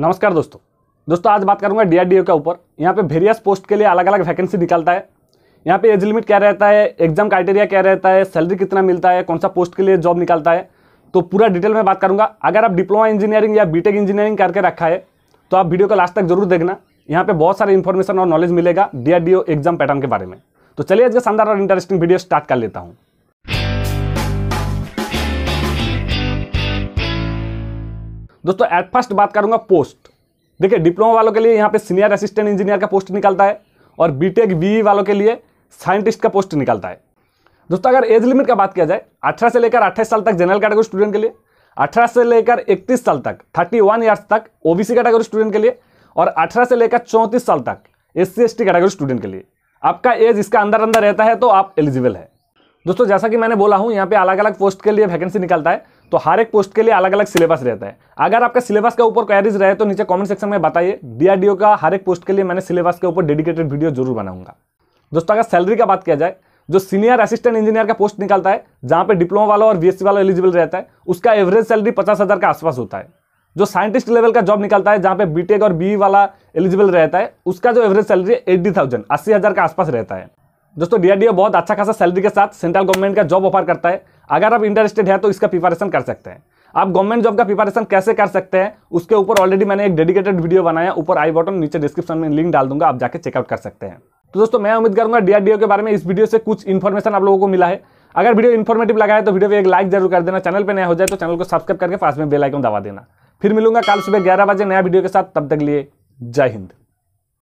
नमस्कार दोस्तों दोस्तों आज बात करूंगा डीआरडीओ के ऊपर यहाँ पे वेरियस पोस्ट के लिए अलग अलग वैकेंसी निकालता है यहाँ पे एज लिमिट क्या रहता है एग्जाम क्राइटेरिया क्या रहता है सैलरी कितना मिलता है कौन सा पोस्ट के लिए जॉब निकालता है तो पूरा डिटेल में बात करूँगा अगर आप डिप्लोमा इंजीनियरिंग या बी इंजीनियरिंग करके रखा है तो आप वीडियो को लास्ट तक जरूर देखना यहाँ पर बहुत सारे इन्फॉर्मेशन और नॉलेज मिलेगा डीआरडीओ एग्जाम पैटर्न के बारे में तो चलिए आज का शानदार और इंटरेस्टिंग वीडियो स्टार्ट कर लेता हूँ दोस्तों एट फर्स्ट बात करूंगा पोस्ट देखिए डिप्लोमा वालों के लिए यहाँ पे सीनियर असिस्टेंट इंजीनियर का पोस्ट निकलता है और बीटेक वीई e वालों के लिए साइंटिस्ट का पोस्ट निकलता है दोस्तों अगर एज लिमिट का बात किया जाए अठारह से लेकर अट्ठाईस साल तक जनरल कैटेगरी स्टूडेंट के लिए अठारह से लेकर इकतीस साल तक थर्टी वन ईयर्स तक ओबीसी कैटेगरी स्टूडेंट के लिए और अठारह से लेकर चौंतीस साल तक एस सी कैटेगरी स्टूडेंट के लिए आपका एज इसका अंदर अंदर रहता है तो आप एलिजिबल है दोस्तों जैसा कि मैंने बोला हूँ यहाँ पे अलग अलग पोस्ट के लिए वैकेंसी निकलता है तो हर एक पोस्ट के लिए अलग अलग सिलेबस रहता है अगर आपका सिलेबस के ऊपर क्वेरीज रहे तो नीचे कमेंट सेक्शन में बताइए डीआरडीओ का हर एक पोस्ट के लिए मैंने सिलेबस के ऊपर डेडिकेटेड वीडियो जरूर बनाऊंगा दोस्तों अगर सैलरी का बात किया जाए जो सीनियर असिस्टेंट इंजीनियर का पोस्ट निकलता है जहाँ पर डिप्लोमा वाला और बी वाला एलिजिबल रहता है उसका एवरेज सैलरी पचास हज़ार के आसपास होता है जो साइंटिस्ट लेवल का जॉब निकलता है जहाँ पे बीटेक और बी e वाला एलिजिबल रहता है उसका जो एवरेज सैलरी है एट्टी थाउजेंड अस्सी हज़ार के आसपास रहता है दोस्तों डीआरडीओ बहुत अच्छा खासा सैलरी के साथ सेंट्रल गवर्नमेंट का जॉब ऑफर करता है अगर आप इंटरेस्टेड हैं तो इसका प्रिपरेशन कर सकते हैं आप गवर्नमेंट जॉब का प्रिपरेशन कैसे कर सकते हैं उसके ऊपर ऑलरेडी मैंने एक डेडिकेटेड वीडियो बनाया ऊपर आई बटन नीचे डिस्क्रिप्शन में लिंक डाल दूंगा आप जाकर चेकआउट कर सकते हैं तो दोस्तों मैं उम्मीद करूंगा डीआरडीओ के बारे में इस वीडियो से कुछ इन्फॉर्मेशन आप लोगों को मिला है अगर वीडियो इन्फॉर्मेटिव लगा है तो वीडियो को एक लाइक जरूर कर देना चैनल पर नया हो जाए तो चैनल को सब्सक्राइब करके पास में बेलाइकन दबा देना फिर मिलूंगा कल सुबह ग्यारह बजे नया वीडियो के साथ तब तक लिए जय हिंद